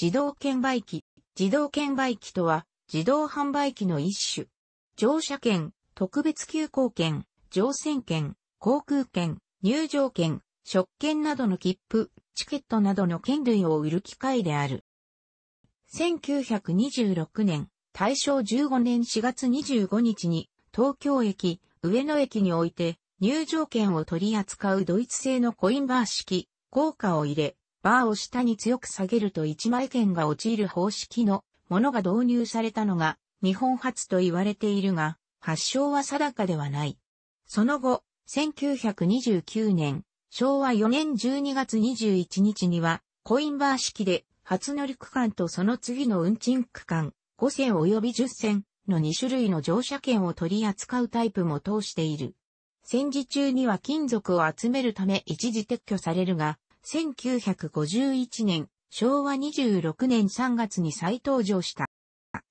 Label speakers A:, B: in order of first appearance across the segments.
A: 自動券売機。自動券売機とは、自動販売機の一種。乗車券、特別急行券、乗船券、航空券、入場券、食券などの切符、チケットなどの券類を売る機械である。1926年、大正15年4月25日に、東京駅、上野駅において、入場券を取り扱うドイツ製のコインバー式、硬貨を入れ、バーを下に強く下げると1枚剣が落ちる方式のものが導入されたのが日本初と言われているが、発祥は定かではない。その後、1929年、昭和4年12月21日には、コインバー式で、初乗り区間とその次の運賃区間、5線及び10線の2種類の乗車券を取り扱うタイプも通している。戦時中には金属を集めるため一時撤去されるが、1951年、昭和26年3月に再登場した。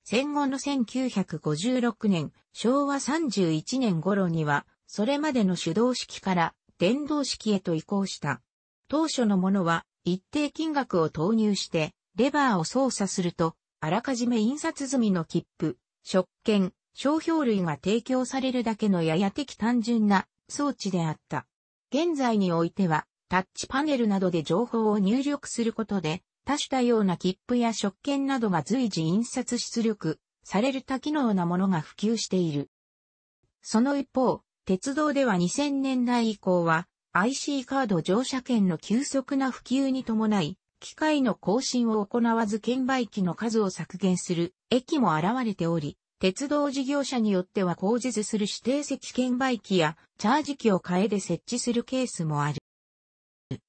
A: 戦後の1956年、昭和31年頃には、それまでの手動式から電動式へと移行した。当初のものは、一定金額を投入して、レバーを操作すると、あらかじめ印刷済みの切符、食券、商標類が提供されるだけのやや的単純な装置であった。現在においては、タッチパネルなどで情報を入力することで、多種多様な切符や食券などが随時印刷出力される多機能なものが普及している。その一方、鉄道では2000年代以降は IC カード乗車券の急速な普及に伴い、機械の更新を行わず券売機の数を削減する駅も現れており、鉄道事業者によっては工事する指定席券売機やチャージ機を変えで設置するケースもある。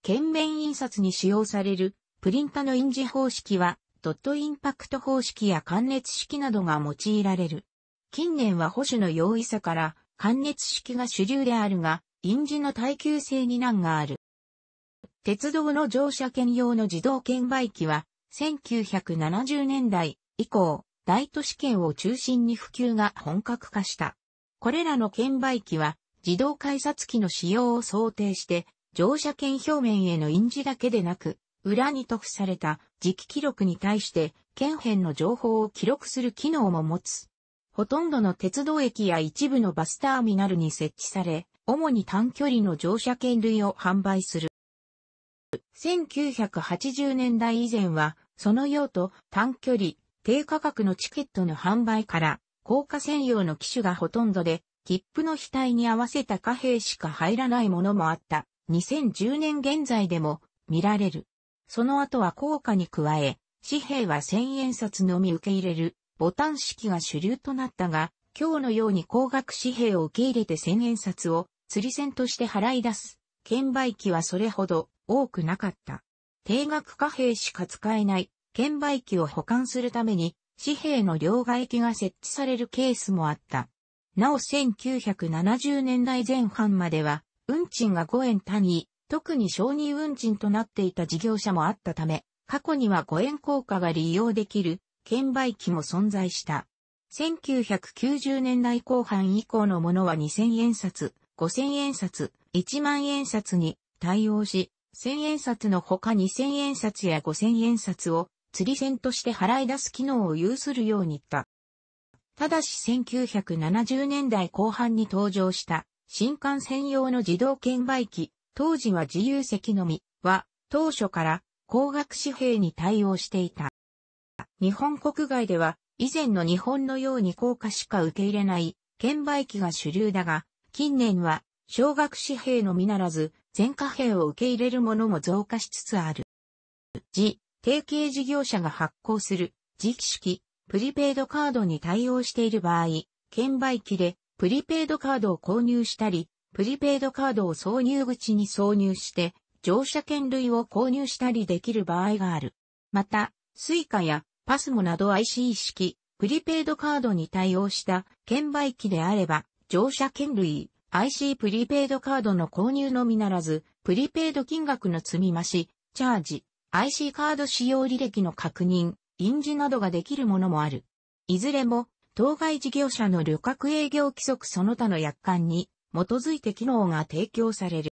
A: 県面印刷に使用されるプリンタの印字方式はドットインパクト方式や間熱式などが用いられる。近年は保守の容易さから間熱式が主流であるが、印字の耐久性に難がある。鉄道の乗車券用の自動券売機は、1970年代以降、大都市圏を中心に普及が本格化した。これらの券売機は、自動改札機の使用を想定して、乗車券表面への印字だけでなく、裏に塗布された磁気記録に対して、券片の情報を記録する機能も持つ。ほとんどの鉄道駅や一部のバスターミナルに設置され、主に短距離の乗車券類を販売する。1980年代以前は、その用途、短距離、低価格のチケットの販売から、高架専用の機種がほとんどで、切符の額に合わせた貨幣しか入らないものもあった2010年現在でも見られる。その後は硬貨に加え、紙幣は千円札のみ受け入れるボタン式が主流となったが、今日のように高額紙幣を受け入れて千円札を釣り銭として払い出す、券売機はそれほど多くなかった。定額貨幣しか使えない券売機を保管するために紙幣の両替機が設置されるケースもあった。なお1970年代前半までは運賃が5円単位、特に承認運賃となっていた事業者もあったため、過去には5円効果が利用できる券売機も存在した。1990年代後半以降のものは2000円札、5000円札、1万円札に対応し、1000円札の他2000円札や5000円札を釣り銭として払い出す機能を有するようにった。ただし1970年代後半に登場した新幹線用の自動券売機、当時は自由席のみ、は、当初から高額紙幣に対応していた。日本国外では、以前の日本のように高価しか受け入れない、券売機が主流だが、近年は、小額紙幣のみならず、全貨幣を受け入れるものも増加しつつある。自、提携事業者が発行する、時期式、プリペイドカードに対応している場合、券売機でプリペイドカードを購入したり、プリペイドカードを挿入口に挿入して、乗車券類を購入したりできる場合がある。また、スイカやパスモなど IC 式、プリペイドカードに対応した券売機であれば、乗車券類、IC プリペイドカードの購入のみならず、プリペイド金額の積み増し、チャージ、IC カード使用履歴の確認、印字などができるものもある。いずれも当該事業者の旅客営業規則その他の約款に基づいて機能が提供される。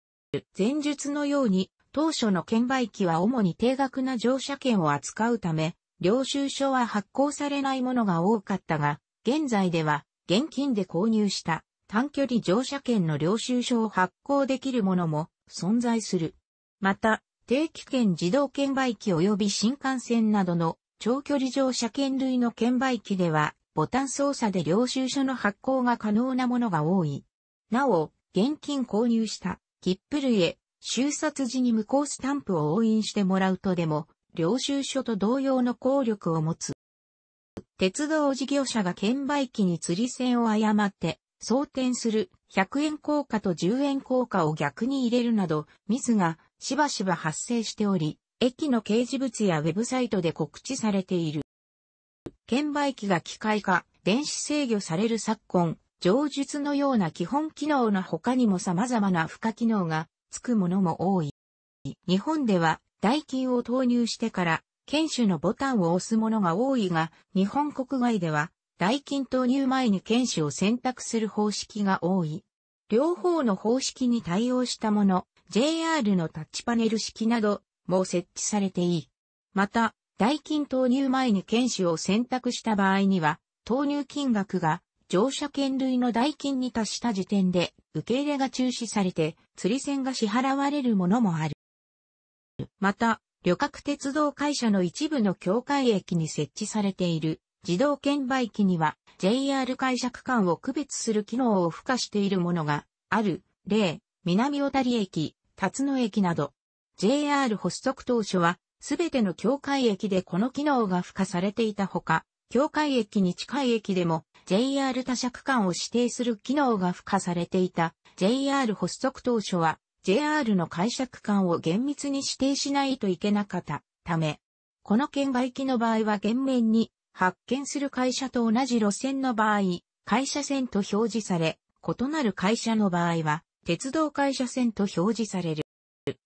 A: 前述のように、当初の券売機は主に定額な乗車券を扱うため、領収書は発行されないものが多かったが、現在では現金で購入した短距離乗車券の領収書を発行できるものも存在する。また、定期券自動券売機及び新幹線などの長距離乗車券類の券売機ではボタン操作で領収書の発行が可能なものが多い。なお、現金購入した切符類へ、収札時に無効スタンプを押印してもらうとでも、領収書と同様の効力を持つ。鉄道事業者が券売機に釣り線を誤って、装填する100円硬貨と10円硬貨を逆に入れるなど、ミスがしばしば発生しており、駅の掲示物やウェブサイトで告知されている。券売機が機械化、電子制御される昨今、上述のような基本機能の他にも様々な付加機能がつくものも多い。日本では代金を投入してから券種のボタンを押すものが多いが、日本国外では代金投入前に券種を選択する方式が多い。両方の方式に対応したもの、JR のタッチパネル式なども設置されていい。また、代金投入前に犬種を選択した場合には、投入金額が乗車券類の代金に達した時点で受け入れが中止されて釣り銭が支払われるものもある。また、旅客鉄道会社の一部の境界駅に設置されている自動券売機には JR 会社区間を区別する機能を付加しているものがある例、南小谷駅、辰野駅など JR 発足当初はすべての境界駅でこの機能が付加されていたほか、境界駅に近い駅でも JR 他社区間を指定する機能が付加されていた JR 発足当初は JR の会社区間を厳密に指定しないといけなかったため、この券売機の場合は厳面に発見する会社と同じ路線の場合、会社線と表示され、異なる会社の場合は鉄道会社線と表示される。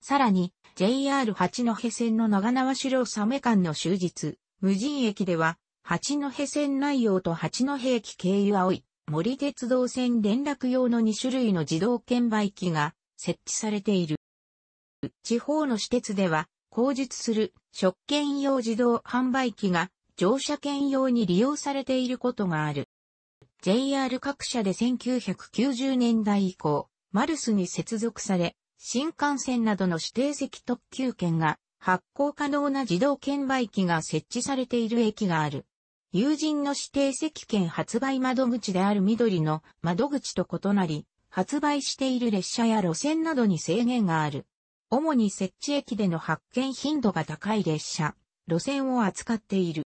A: さらに、JR 八戸線の長縄城メ間の終日、無人駅では、八戸線内容と八戸駅経由青い森鉄道線連絡用の2種類の自動券売機が設置されている。地方の私鉄では、後述する食券用自動販売機が乗車券用に利用されていることがある。JR 各社で1990年代以降、マルスに接続され、新幹線などの指定席特急券が発行可能な自動券売機が設置されている駅がある。友人の指定席券発売窓口である緑の窓口と異なり、発売している列車や路線などに制限がある。主に設置駅での発見頻度が高い列車、路線を扱っている。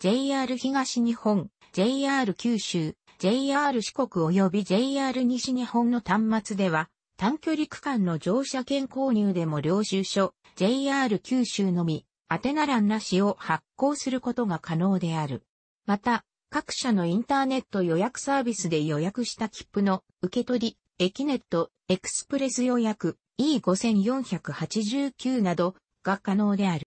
A: JR 東日本、JR 九州、JR 四国及び JR 西日本の端末では、短距離区間の乗車券購入でも領収書、JR 九州のみ、宛名欄なしを発行することが可能である。また、各社のインターネット予約サービスで予約した切符の受け取り、エキネット、エクスプレス予約、E5489 などが可能である。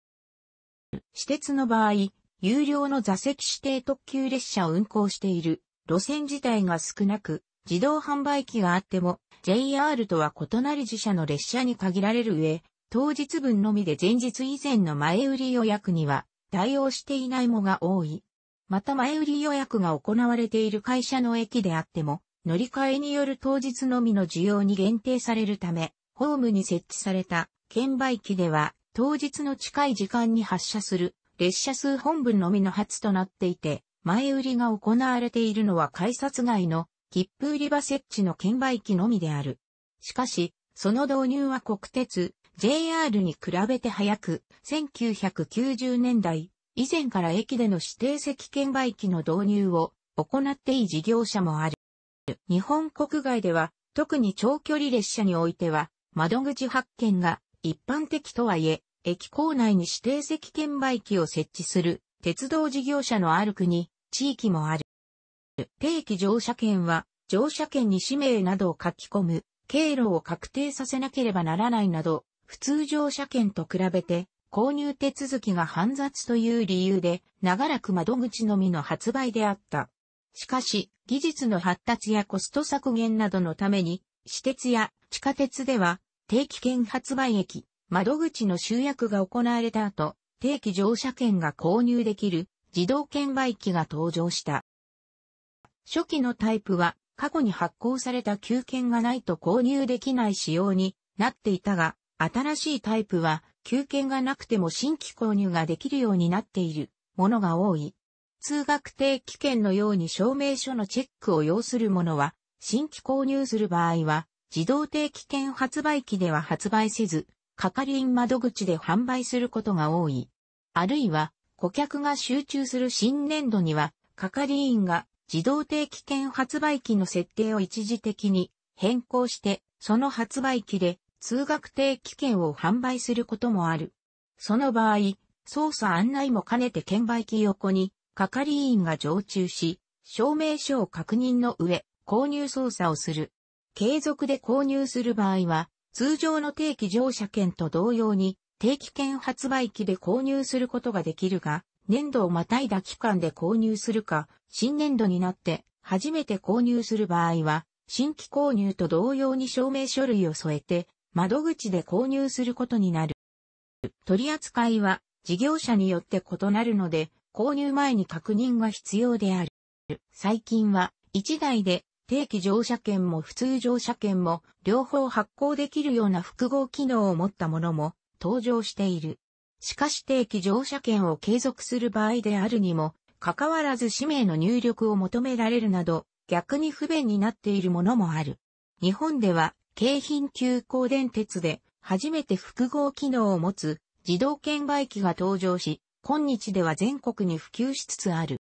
A: 私鉄の場合、有料の座席指定特急列車を運行している路線自体が少なく、自動販売機があっても JR とは異なり自社の列車に限られる上、当日分のみで前日以前の前売り予約には対応していないもが多い。また前売り予約が行われている会社の駅であっても、乗り換えによる当日のみの需要に限定されるため、ホームに設置された券売機では当日の近い時間に発車する列車数本分のみの発となっていて、前売りが行われているのは改札外の切符売り場設置の券売機のみである。しかし、その導入は国鉄、JR に比べて早く、1990年代、以前から駅での指定席券売機の導入を行っていい事業者もある。日本国外では、特に長距離列車においては、窓口発券が一般的とはいえ、駅構内に指定席券売機を設置する鉄道事業者のある国、地域もある。定期乗車券は、乗車券に氏名などを書き込む、経路を確定させなければならないなど、普通乗車券と比べて、購入手続きが煩雑という理由で、長らく窓口のみの発売であった。しかし、技術の発達やコスト削減などのために、私鉄や地下鉄では、定期券発売駅、窓口の集約が行われた後、定期乗車券が購入できる自動券売機が登場した。初期のタイプは過去に発行された旧券がないと購入できない仕様になっていたが、新しいタイプは旧券がなくても新規購入ができるようになっているものが多い。通学定期券のように証明書のチェックを要するものは、新規購入する場合は、自動定期券発売機では発売せず、係員窓口で販売することが多い。あるいは、顧客が集中する新年度には、係員が自動定期券発売機の設定を一時的に変更して、その発売機で通学定期券を販売することもある。その場合、操作案内も兼ねて券売機横に係員が常駐し、証明書を確認の上、購入操作をする。継続で購入する場合は、通常の定期乗車券と同様に、定期券発売機で購入することができるが、年度をまたいだ期間で購入するか、新年度になって初めて購入する場合は、新規購入と同様に証明書類を添えて、窓口で購入することになる。取り扱いは事業者によって異なるので、購入前に確認が必要である。最近は1台で定期乗車券も普通乗車券も両方発行できるような複合機能を持ったものも登場している。しかし定期乗車券を継続する場合であるにも関わらず氏名の入力を求められるなど、逆に不便になっているものもある。日本では、京浜急行電鉄で、初めて複合機能を持つ自動券売機が登場し、今日では全国に普及しつつある。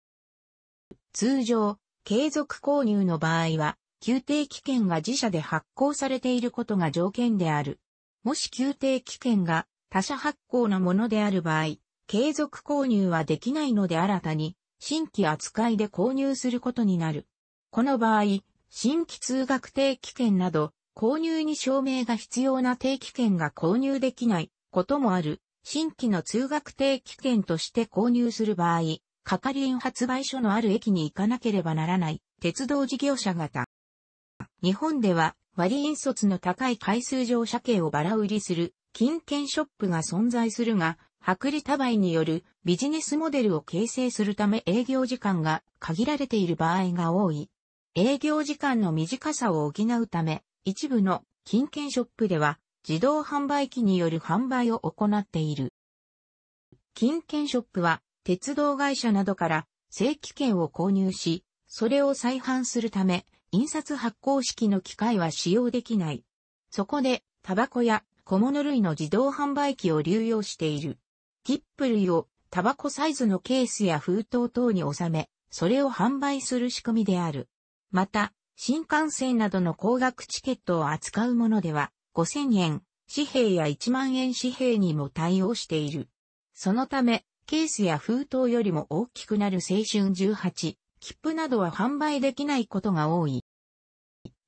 A: 通常、継続購入の場合は、休定期券が自社で発行されていることが条件である。もし休定期券が他社発行のものである場合、継続購入はできないので新たに新規扱いで購入することになる。この場合、新規通学定期券など、購入に証明が必要な定期券が購入できないこともある。新規の通学定期券として購入する場合、係員発売所のある駅に行かなければならない鉄道事業者型。日本では割引率の高い回数乗車券をバラ売りする金券ショップが存在するが、薄利多売によるビジネスモデルを形成するため営業時間が限られている場合が多い。営業時間の短さを補うため、一部の金券ショップでは自動販売機による販売を行っている。金券ショップは鉄道会社などから正規券を購入し、それを再販するため、印刷発行式の機械は使用できない。そこで、タバコや小物類の自動販売機を流用している。ティップ類をタバコサイズのケースや封筒等に収め、それを販売する仕組みである。また、新幹線などの高額チケットを扱うものでは、5000円、紙幣や1万円紙幣にも対応している。そのため、ケースや封筒よりも大きくなる青春18、切符などは販売できないことが多い。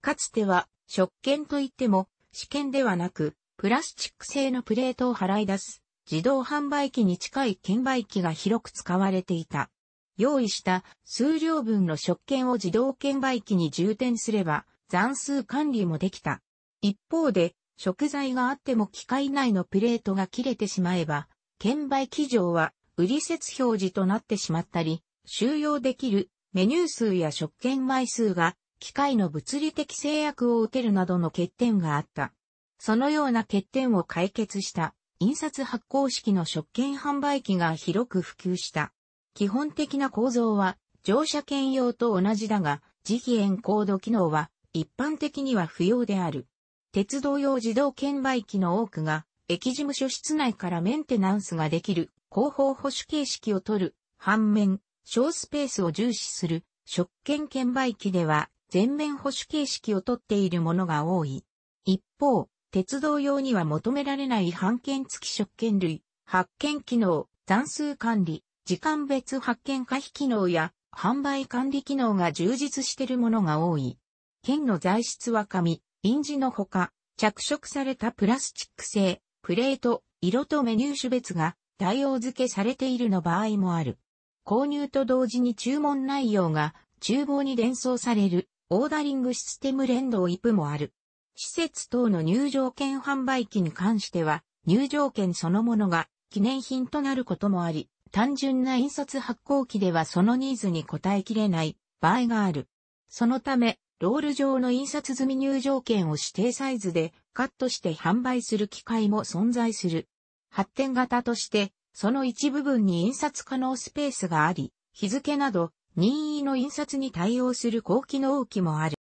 A: かつては、食券といっても、試験ではなく、プラスチック製のプレートを払い出す、自動販売機に近い券売機が広く使われていた。用意した数量分の食券を自動券売機に充填すれば残数管理もできた。一方で食材があっても機械内のプレートが切れてしまえば、券売機上は売り説表示となってしまったり、収容できるメニュー数や食券枚数が機械の物理的制約を受けるなどの欠点があった。そのような欠点を解決した印刷発行式の食券販売機が広く普及した。基本的な構造は乗車券用と同じだが、磁気エンコード機能は一般的には不要である。鉄道用自動券売機の多くが、駅事務所室内からメンテナンスができる広報保守形式を取る、反面、小スペースを重視する食券券売機では全面保守形式を取っているものが多い。一方、鉄道用には求められない半券付き食券類、発券機能、残数管理、時間別発券可否機能や販売管理機能が充実しているものが多い。券の材質は紙、印字のほか、着色されたプラスチック製、プレート、色とメニュー種別が対応付けされているの場合もある。購入と同時に注文内容が厨房に伝送されるオーダリングシステム連動イプもある。施設等の入場券販売機に関しては、入場券そのものが記念品となることもあり、単純な印刷発行機ではそのニーズに応えきれない場合がある。そのため、ロール上の印刷済み入場券を指定サイズでカットして販売する機会も存在する。発展型として、その一部分に印刷可能スペースがあり、日付など任意の印刷に対応する高機能機もある。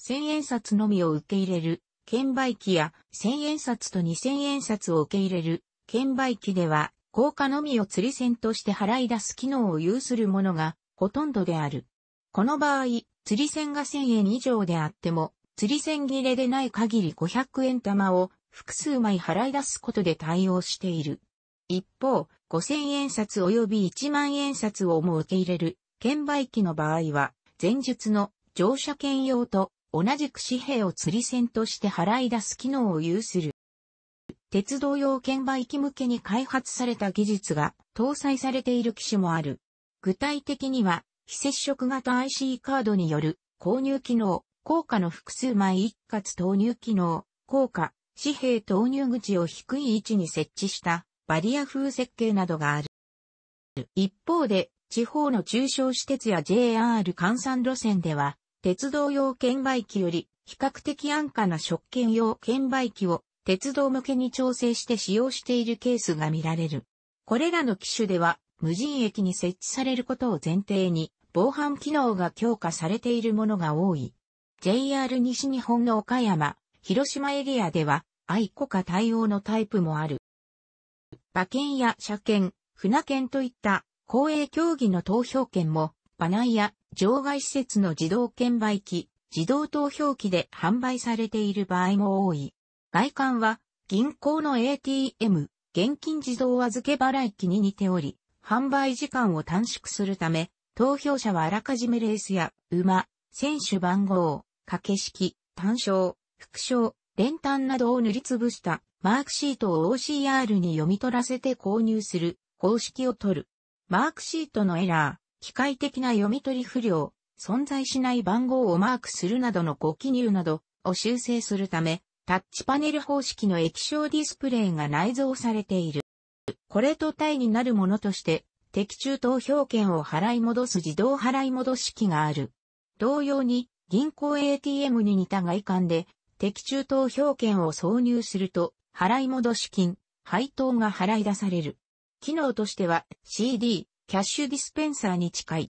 A: 千円札のみを受け入れる、券売機や千円札と二千円札を受け入れる、券売機では、硬貨のみを釣り銭として払い出す機能を有するものがほとんどである。この場合、釣り銭が1000円以上であっても、釣り銭切れでない限り500円玉を複数枚払い出すことで対応している。一方、5000円札及び1万円札をも受け入れる、券売機の場合は、前述の乗車券用と同じく紙幣を釣り銭として払い出す機能を有する。鉄道用券売機向けに開発された技術が搭載されている機種もある。具体的には、非接触型 IC カードによる購入機能、効果の複数枚一括投入機能、効果、紙幣投入口を低い位置に設置したバリア風設計などがある。一方で、地方の中小私鉄や JR 換算路線では、鉄道用券売機より比較的安価な食券用券売機を鉄道向けに調整して使用しているケースが見られる。これらの機種では無人駅に設置されることを前提に防犯機能が強化されているものが多い。JR 西日本の岡山、広島エリアでは愛国家対応のタイプもある。馬券や車券、船券といった公営競技の投票券も、馬内や場外施設の自動券売機、自動投票機で販売されている場合も多い。外観は銀行の ATM、現金自動預け払い機に似ており、販売時間を短縮するため、投票者はあらかじめレースや馬、選手番号、掛け式、単勝、副賞、練炭などを塗りつぶしたマークシートを OCR に読み取らせて購入する方式を取る。マークシートのエラー、機械的な読み取り不良、存在しない番号をマークするなどの誤記入などを修正するため、タッチパネル方式の液晶ディスプレイが内蔵されている。これと対になるものとして、的中投票権を払い戻す自動払い戻し機がある。同様に、銀行 ATM に似た外観で、的中投票権を挿入すると、払い戻し金、配当が払い出される。機能としては CD、キャッシュディスペンサーに近い。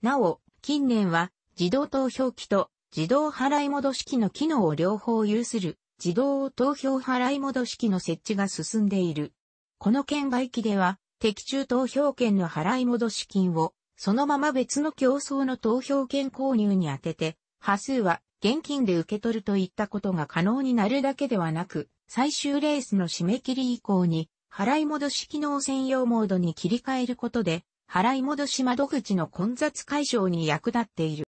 A: なお、近年は自動投票機と自動払い戻し機の機能を両方有する自動投票払い戻し機の設置が進んでいる。この券売機では、的中投票券の払い戻し金を、そのまま別の競争の投票券購入に充てて、波数は現金で受け取るといったことが可能になるだけではなく、最終レースの締め切り以降に、払い戻し機能専用モードに切り替えることで、払い戻し窓口の混雑解消に役立っている。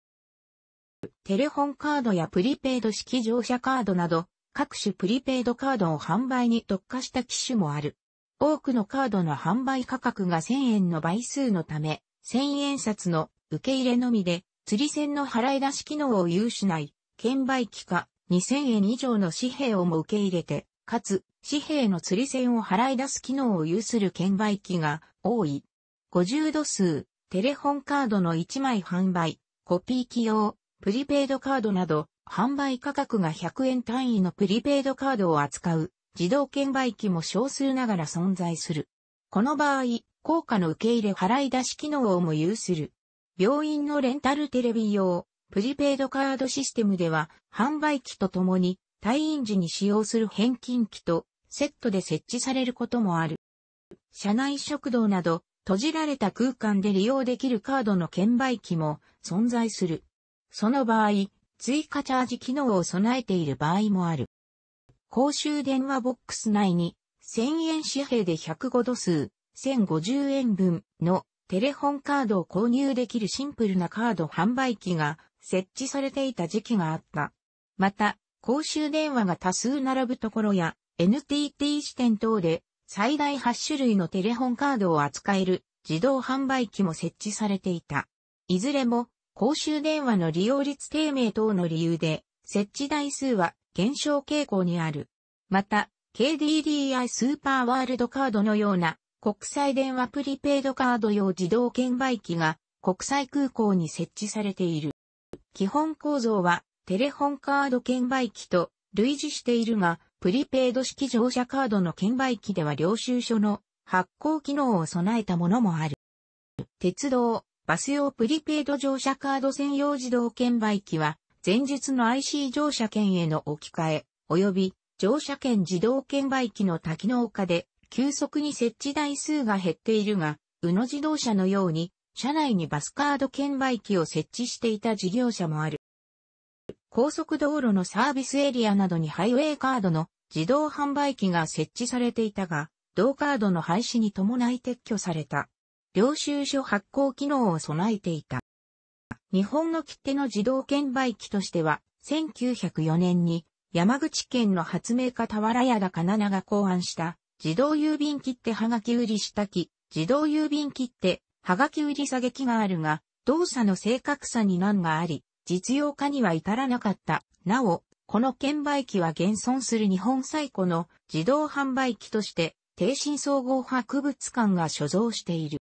A: テレホンカードやプリペイド式乗車カードなど、各種プリペイドカードを販売に特化した機種もある。多くのカードの販売価格が1000円の倍数のため、1000円札の受け入れのみで、釣り線の払い出し機能を有しない、券売機か2000円以上の紙幣をも受け入れて、かつ紙幣の釣り線を払い出す機能を有する券売機が多い。50度数、テレホンカードの1枚販売、コピー機用、プリペイドカードなど、販売価格が100円単位のプリペイドカードを扱う自動券売機も少数ながら存在する。この場合、効果の受け入れ払い出し機能をも有する。病院のレンタルテレビ用、プリペイドカードシステムでは、販売機とともに、退院時に使用する返金機と、セットで設置されることもある。社内食堂など、閉じられた空間で利用できるカードの券売機も存在する。その場合、追加チャージ機能を備えている場合もある。公衆電話ボックス内に、1000円紙幣で105度数、1050円分のテレホンカードを購入できるシンプルなカード販売機が設置されていた時期があった。また、公衆電話が多数並ぶところや、NTT 支店等で最大8種類のテレホンカードを扱える自動販売機も設置されていた。いずれも公衆電話の利用率低迷等の理由で設置台数は減少傾向にある。また、KDDI スーパーワールドカードのような国際電話プリペイドカード用自動券売機が国際空港に設置されている。基本構造はテレホンカード券売機と類似しているが、プリペイド式乗車カードの券売機では領収書の発行機能を備えたものもある。鉄道、バス用プリペイド乗車カード専用自動券売機は、前述の IC 乗車券への置き換え、及び乗車券自動券売機の多機能化で、急速に設置台数が減っているが、宇野自動車のように、車内にバスカード券売機を設置していた事業者もある。高速道路のサービスエリアなどにハイウェイカードの自動販売機が設置されていたが、同カードの廃止に伴い撤去された。領収書発行機能を備えていた。日本の切手の自動券売機としては、1904年に山口県の発明家俵屋田ナ名が考案した自動郵便切手はがき売り下機、自動郵便切手、はがき売り下げ機があるが、動作の正確さに難があり、実用化には至らなかった。なお、この券売機は現存する日本最古の自動販売機として、低身総合博物館が所蔵している。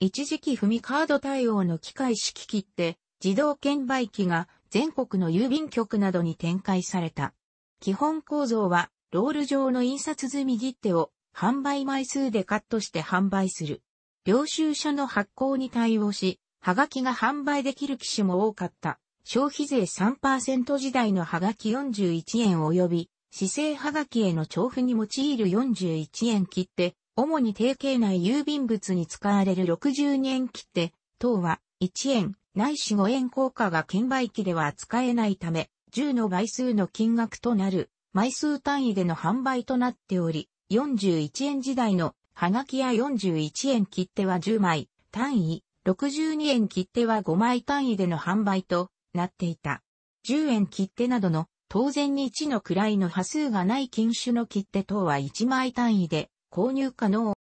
A: 一時期踏みカード対応の機械式機って、自動券売機が全国の郵便局などに展開された。基本構造は、ロール状の印刷済み切手を販売枚数でカットして販売する。領収書の発行に対応し、はがきが販売できる機種も多かった。消費税3%時代のはがき41円及び、市政はがきへの調布に用いる41円切手、主に定型内郵便物に使われる62円切手、等は1円、ないし5円効果が券売機では扱えないため、10の倍数の金額となる、枚数単位での販売となっており、41円時代のはがきや41円切手は10枚、単位、62円切手は5枚単位での販売となっていた。10円切手などの当然に1の位の波数がない禁酒の切手等は1枚単位で購入可能。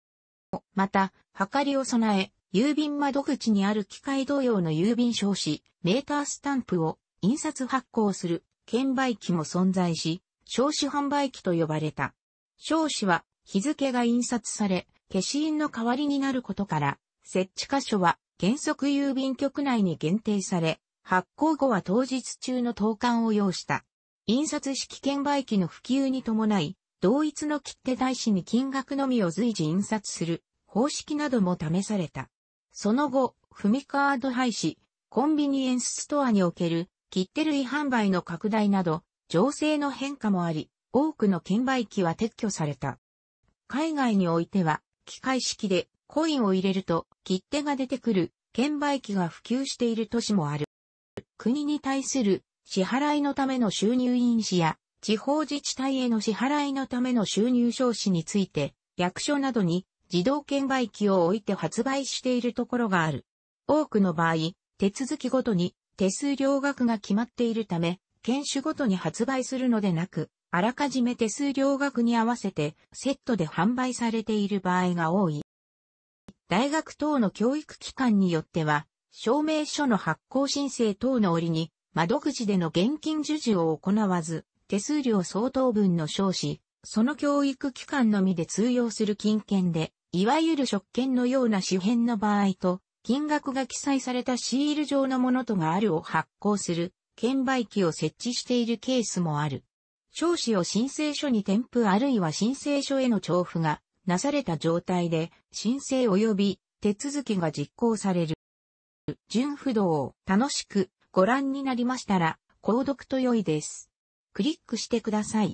A: また、はかりを備え、郵便窓口にある機械同様の郵便証紙、メータースタンプを印刷発行する券売機も存在し、証紙販売機と呼ばれた。証紙は日付が印刷され、消印の代わりになることから、設置箇所は原則郵便局内に限定され、発行後は当日中の投函を要した。印刷式券売機の普及に伴い、同一の切手台紙に金額のみを随時印刷する方式なども試された。その後、踏みカード廃止、コンビニエンスストアにおける切手類販売の拡大など、情勢の変化もあり、多くの券売機は撤去された。海外においては、機械式でコインを入れると切手が出てくる券売機が普及している都市もある。国に対する支払いのための収入印紙や地方自治体への支払いのための収入証紙について役所などに自動券売機を置いて発売しているところがある。多くの場合、手続きごとに手数料額が決まっているため、犬種ごとに発売するのでなく、あらかじめ手数料額に合わせてセットで販売されている場合が多い。大学等の教育機関によっては、証明書の発行申請等の折に、窓口での現金授受を行わず、手数料相当分の少子、その教育機関のみで通用する金券で、いわゆる職権のような紙幣の場合と、金額が記載されたシール状のものとがあるを発行する、券売機を設置しているケースもある。少子を申請書に添付あるいは申請書への調布がなされた状態で申請及び手続きが実行される。純不動を楽しくご覧になりましたら、購読と良いです。クリックしてください。